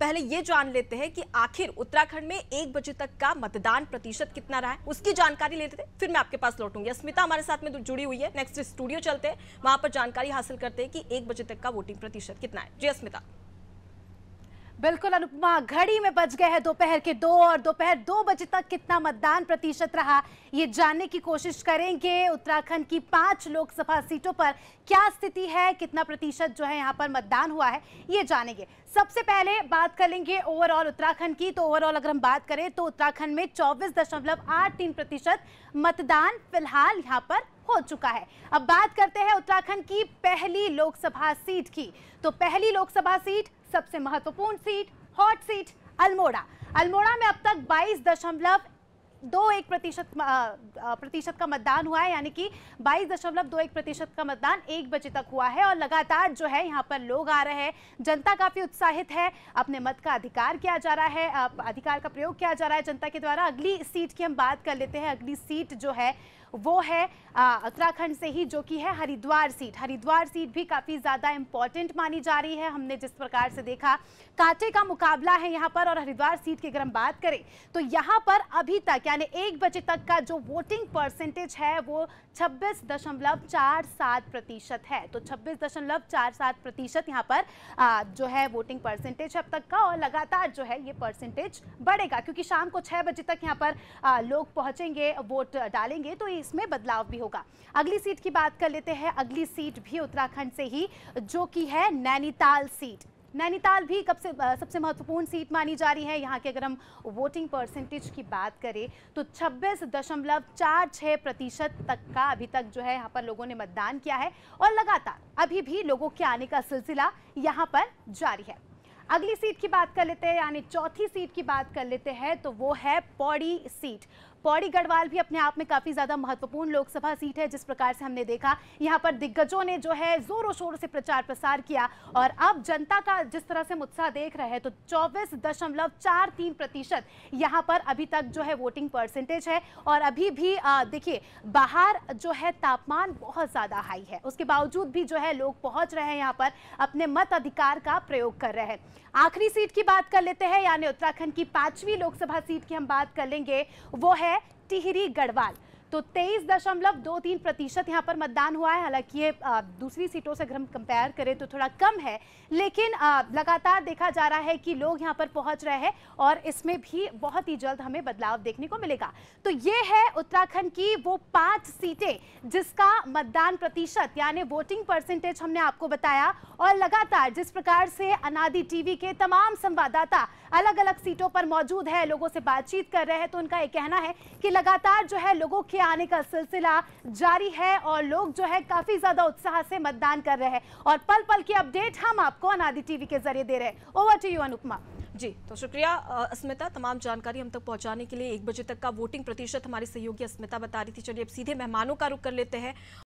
पहले ये जान लेते हैं कि आखिर उत्तराखंड में एक बजे तक का मतदान प्रतिशत कितना रहा है उसकी जानकारी लेते थे फिर मैं आपके पास लौटूंगी अस्मिता हमारे साथ में जुड़ी हुई है नेक्स्ट स्टूडियो चलते हैं वहां पर जानकारी हासिल करते हैं कि एक बजे तक का वोटिंग प्रतिशत कितना है जी अस्मिता बिल्कुल अनुपमा घड़ी में बज गए हैं दोपहर के दो और दोपहर दो बजे तक कितना मतदान प्रतिशत रहा ये जानने की कोशिश करेंगे उत्तराखंड की पांच लोकसभा सीटों पर क्या स्थिति है कितना प्रतिशत जो है यहाँ पर मतदान हुआ है ये जानेंगे सबसे पहले बात कर लेंगे ओवरऑल उत्तराखंड की तो ओवरऑल अगर हम बात करें तो उत्तराखंड में चौबीस दशमलव आठ तीन प्रतिशत मतदान फिलहाल यहाँ पर हो चुका है अब बात करते हैं उत्तराखंड की पहली लोकसभा सीट की तो पहली लोकसभा सीट सबसे महत्वपूर्ण seat hot seat Almora Almora में अब तक बाईस दशमलव दो एक प्रतिशत प्रतिशत का मतदान हुआ है यानी कि बाईस दशमलव दो एक प्रतिशत का मतदान एक बजे तक हुआ है और लगातार जो है यहाँ पर लोग आ रहे हैं जनता काफ़ी उत्साहित है अपने मत का अधिकार किया जा रहा है अधिकार का प्रयोग किया जा रहा है जनता के द्वारा अगली सीट की हम बात कर लेते हैं अगली सीट जो है वो है उत्तराखंड से ही जो कि है हरिद्वार सीट हरिद्वार सीट भी काफ़ी ज़्यादा इम्पॉर्टेंट मानी जा रही है हमने जिस प्रकार से देखा कांटे का मुकाबला है यहाँ पर और हरिद्वार सीट की अगर हम बात करें तो यहाँ पर अभी तक यानी एक बजे तक का जो वोटिंग परसेंटेज है वो 26.47 प्रतिशत है तो 26.47 प्रतिशत यहाँ पर आ, जो है वोटिंग परसेंटेज अब तक का और लगातार जो है ये परसेंटेज बढ़ेगा क्योंकि शाम को छह बजे तक यहाँ पर आ, लोग पहुँचेंगे वोट डालेंगे तो इसमें बदलाव भी होगा अगली सीट की बात कर लेते हैं अगली सीट भी उत्तराखंड से ही जो कि है नैनीताल सीट नैनीताल भी कब से सबसे महत्वपूर्ण सीट मानी जा रही है यहाँ की अगर हम वोटिंग परसेंटेज की बात करें तो छब्बीस दशमलव चार छः प्रतिशत तक का अभी तक जो है यहाँ पर लोगों ने मतदान किया है और लगातार अभी भी लोगों के आने का सिलसिला यहाँ पर जारी है अगली सीट की बात कर लेते हैं यानी चौथी सीट की बात कर लेते हैं तो वो है पौड़ी सीट पौड़ी गढ़वाल भी अपने आप में काफ़ी ज़्यादा महत्वपूर्ण लोकसभा सीट है जिस प्रकार से हमने देखा यहाँ पर दिग्गजों ने जो है जोरों शोरों से प्रचार प्रसार किया और अब जनता का जिस तरह से उत्साह देख रहे हैं तो चौबीस दशमलव चार तीन प्रतिशत यहाँ पर अभी तक जो है वोटिंग परसेंटेज है और अभी भी देखिए बाहर जो है तापमान बहुत ज़्यादा हाई है उसके बावजूद भी जो है लोग पहुंच रहे हैं यहाँ पर अपने मत अधिकार का प्रयोग कर रहे हैं आखिरी सीट की बात कर लेते हैं यानी उत्तराखंड की पांचवी लोकसभा सीट की हम बात कर लेंगे वो है है टिहरी गढ़वाल तो तेईस दशमलव दो तीन प्रतिशत यहाँ पर मतदान हुआ है हालांकि ये दूसरी सीटों से अगर हम कंपेयर करें तो थोड़ा कम है लेकिन लगातार देखा जा रहा है कि लोग यहाँ पर पहुँच रहे हैं और इसमें भी बहुत ही जल्द हमें बदलाव देखने को मिलेगा तो ये है उत्तराखंड की वो पांच सीटें जिसका मतदान प्रतिशत यानी वोटिंग परसेंटेज हमने आपको बताया और लगातार जिस प्रकार से अनादि टीवी के तमाम संवाददाता अलग अलग सीटों पर मौजूद है लोगों से बातचीत कर रहे हैं तो उनका यह कहना है कि लगातार जो है लोगों के आने का सिलसिला जारी है और लोग जो है काफी ज्यादा उत्साह से मतदान कर रहे हैं और पल पल की अपडेट हम आपको अनादि टीवी के जरिए दे रहे हैं over to you Anupama ji तो शुक्रिया अस्मिता तमाम जानकारी हम तक पहुंचाने के लिए एक बजे तक का वोटिंग प्रतिशत हमारी सहयोगी अस्मिता बता रही थी चलिए अब सीधे मेहमानों का रुख कर लेते हैं